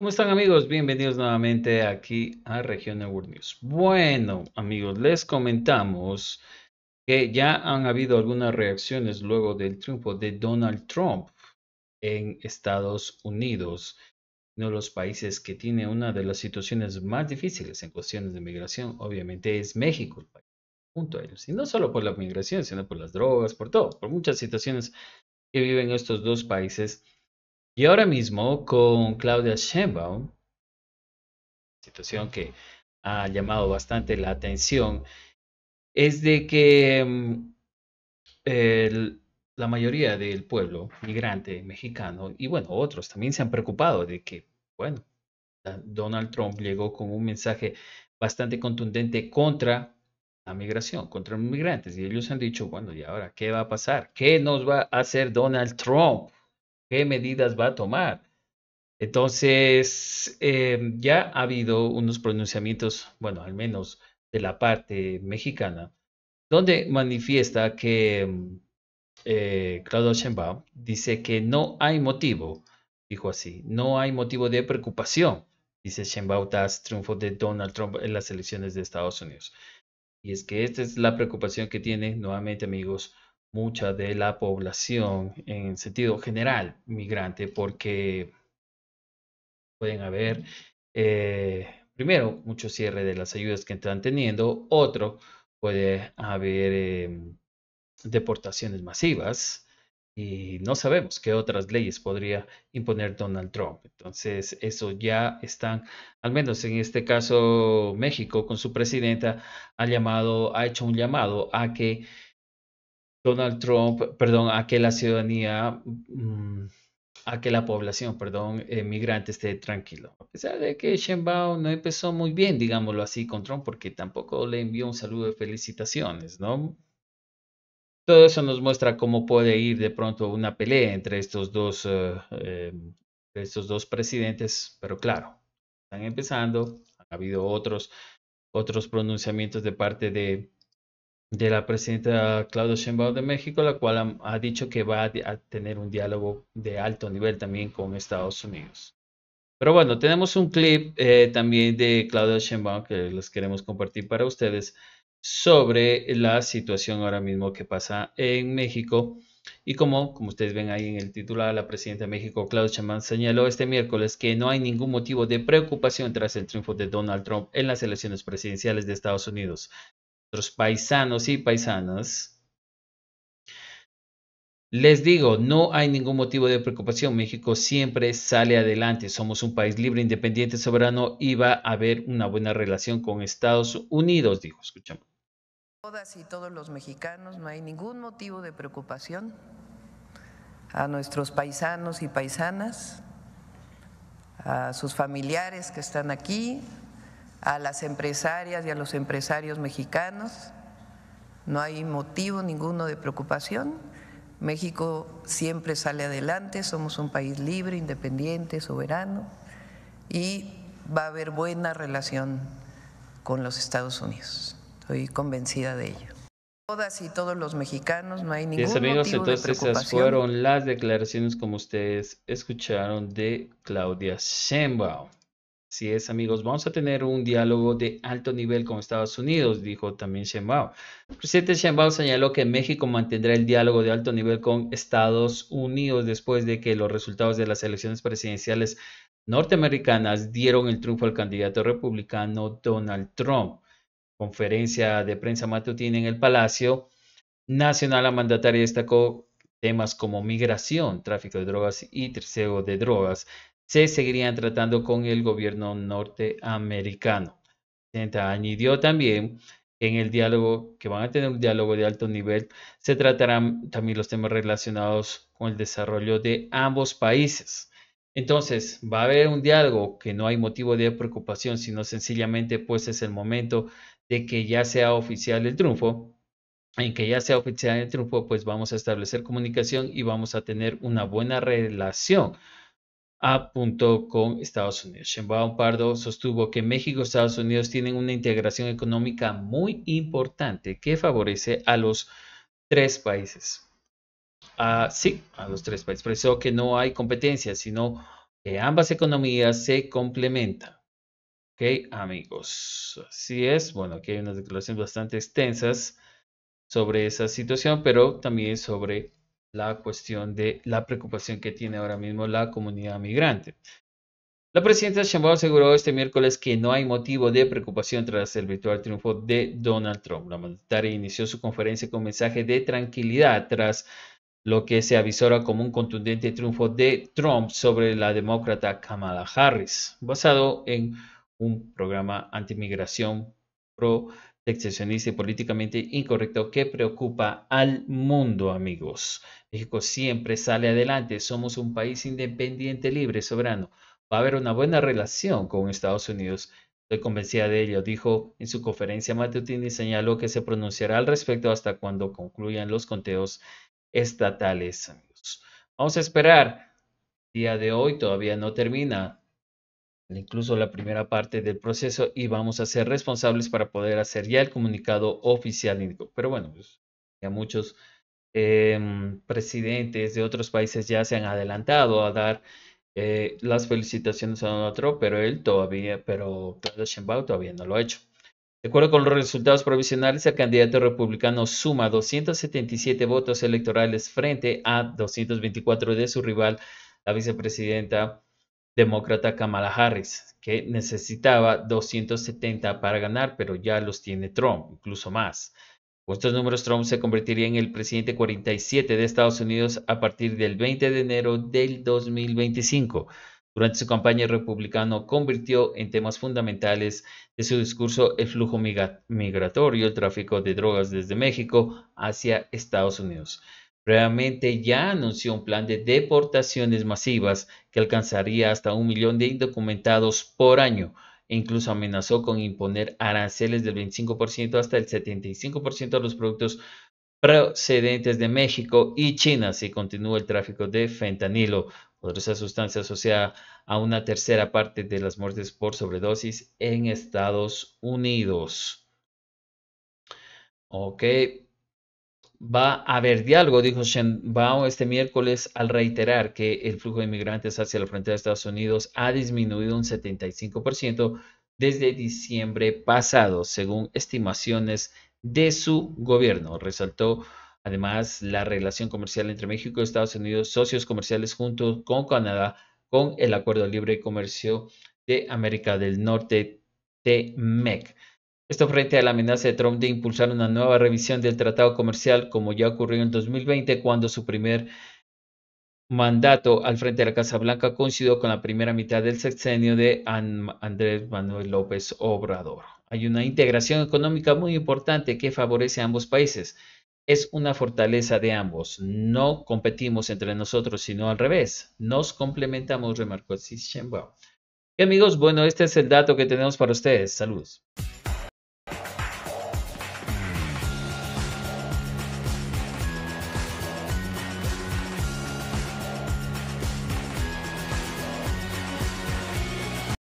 ¿Cómo están amigos? Bienvenidos nuevamente aquí a Región World News. Bueno amigos, les comentamos que ya han habido algunas reacciones luego del triunfo de Donald Trump en Estados Unidos, uno de los países que tiene una de las situaciones más difíciles en cuestiones de migración, obviamente es México, junto a ellos. Y no solo por la migración, sino por las drogas, por todo, por muchas situaciones que viven estos dos países y ahora mismo con Claudia Sheinbaum, situación que ha llamado bastante la atención, es de que mm, la mayoría del pueblo migrante mexicano y bueno, otros también se han preocupado de que, bueno, Donald Trump llegó con un mensaje bastante contundente contra la migración, contra los migrantes. Y ellos han dicho, bueno, ¿y ahora qué va a pasar? ¿Qué nos va a hacer Donald Trump? qué medidas va a tomar. Entonces, em, ya ha habido unos pronunciamientos, bueno, al menos de la parte mexicana, donde manifiesta que em, eh, Claudio Sheinbaum dice que no hay motivo, dijo así, no hay motivo de preocupación, dice Sheinbaum tras triunfo de Donald Trump en las elecciones de Estados Unidos. Y es que esta es la preocupación que tiene nuevamente, amigos, mucha de la población en sentido general migrante, porque pueden haber, eh, primero, mucho cierre de las ayudas que están teniendo, otro, puede haber em, deportaciones masivas y no sabemos qué otras leyes podría imponer Donald Trump. Entonces, eso ya están, al menos en este caso, México con su presidenta ha llamado, ha hecho un llamado a que Donald Trump, perdón, a que la ciudadanía, mm, a que la población, perdón, emigrante esté tranquilo. A pesar de que Shenbao no empezó muy bien, digámoslo así, con Trump, porque tampoco le envió un saludo de felicitaciones, ¿no? Todo eso nos muestra cómo puede ir de pronto una pelea entre estos dos, eh, em, estos dos presidentes, pero claro, están empezando, ha habido otros, otros pronunciamientos de parte de de la presidenta Claudia Sheinbaum de México, la cual ha, dicho que va a, tener un diálogo de alto nivel también con Estados Unidos. Pero bueno, tenemos un clip eh, también de Claudia Sheinbaum que les queremos compartir para ustedes sobre la situación ahora mismo que pasa en México. Y como, como ustedes ven ahí en el titular, la presidenta de México, Claudia Sheinbaum, señaló este miércoles que no hay ningún motivo de preocupación tras el triunfo de Donald Trump en las elecciones presidenciales de Estados Unidos nuestros paisanos y paisanas, les digo, no hay ningún motivo de preocupación. México siempre sale adelante. Somos un país libre, independiente, soberano y va a haber una buena relación con Estados Unidos, dijo. Escuchamos. Todas y todos los mexicanos, no hay ningún motivo de preocupación. A nuestros paisanos y paisanas, a sus familiares que están aquí, a las empresarias y a los empresarios mexicanos. No hay motivo ninguno de preocupación. México siempre sale adelante, somos un país libre, independiente, soberano y va a haber buena relación con los Estados Unidos. Estoy convencida de ello. Todas y todos los mexicanos, no hay ningún motivo de preocupación. fueron las declaraciones como ustedes escucharon de Claudia Sheinbaum. Así es, amigos, vamos a tener un diálogo de alto nivel con Estados Unidos, dijo también Sheinbaum. El presidente Sheinbaum señaló que México mantendrá el diálogo de alto nivel con Estados Unidos después de que los resultados de las elecciones presidenciales norteamericanas dieron el triunfo al candidato republicano Donald Trump. Conferencia de prensa matutina en el Palacio Nacional, a mandataria destacó temas como migración, tráfico de drogas y tercero de drogas se seguirían tratando con el gobierno norteamericano. añadió también en el diálogo, que van a tener un diálogo de alto nivel, se tratarán también los temas relacionados con el desarrollo de ambos países. Entonces, va a haber un diálogo que no hay motivo de preocupación, sino sencillamente pues es el momento de que ya sea oficial el triunfo. En que ya sea oficial el triunfo, pues vamos a establecer comunicación y vamos a tener una buena relación punto con Estados Unidos. Sheinbaum Pardo sostuvo que México y Estados Unidos tienen una integración económica muy importante que favorece a los tres países. Ah, sí, a los tres países. Expresó que no hay competencia, sino que ambas economías se complementan. Ok, amigos. Así es. Bueno, aquí hay unas declaraciones bastante extensas sobre esa situación, pero también sobre la cuestión de la preocupación que tiene ahora mismo la comunidad migrante. La presidenta Sheinbaum aseguró este miércoles que no hay motivo de preocupación tras el virtual triunfo de Donald Trump. La mandataria inició su conferencia con mensaje de tranquilidad tras lo que se avisora como un contundente triunfo de Trump sobre la demócrata Kamala Harris, basado en un programa antimigración pro excepcionista y políticamente incorrecto que preocupa al mundo, amigos. México siempre sale adelante. Somos un país independiente, libre, soberano. Va a haber una buena relación con Estados Unidos. Estoy convencida de ello, dijo en su conferencia matutina y señaló que se pronunciará al respecto hasta cuando concluyan los conteos estatales, amigos. Vamos a esperar. día de hoy todavía no termina incluso la primera parte del proceso y vamos a ser responsables para poder hacer ya el comunicado oficial. Pero bueno, pues, ya muchos em, presidentes de otros países ya se han adelantado a dar eh, las felicitaciones a otro, pero él todavía, pero Sheinbaum todavía no lo ha hecho. De acuerdo con los resultados provisionales, el candidato republicano suma 277 votos electorales frente a 224 de su rival, la vicepresidenta demócrata Kamala Harris, que necesitaba 270 para ganar, pero ya los tiene Trump, incluso más. Con estos números, Trump se convertiría en el presidente 47 de Estados Unidos a partir del 20 de enero del 2025. Durante su campaña, republicano convirtió en temas fundamentales de su discurso el flujo migratorio, el tráfico de drogas desde México hacia Estados Unidos realmente ya anunció un plan de deportaciones masivas que alcanzaría hasta un millón de indocumentados por año e incluso amenazó con imponer aranceles del 25% hasta el 75% a los productos procedentes de México y China si continúa el tráfico de fentanilo, otra sustancia asociada a una tercera parte de las muertes por sobredosis en Estados Unidos. Ok, va a haber diálogo, dijo Bao este miércoles al reiterar que el flujo de inmigrantes hacia la frontera de Estados Unidos ha disminuido un 75% desde diciembre pasado, según estimaciones de su gobierno. Resaltó además la relación comercial entre México y Estados Unidos, socios comerciales junto con Canadá, con el Acuerdo Libre de Comercio de América del Norte, TMEC. Esto frente a la amenaza de Trump de impulsar una nueva revisión del tratado comercial, como ya ocurrió en 2020, cuando su primer mandato al frente de la Casa Blanca coincidió con la primera mitad del sexenio de Andrés Manuel López Obrador. Hay una integración económica muy importante que favorece a ambos países. Es una fortaleza de ambos. No competimos entre nosotros, sino al revés. Nos complementamos, remarcó Xi Y amigos, bueno, este es el dato que tenemos para ustedes. Saludos.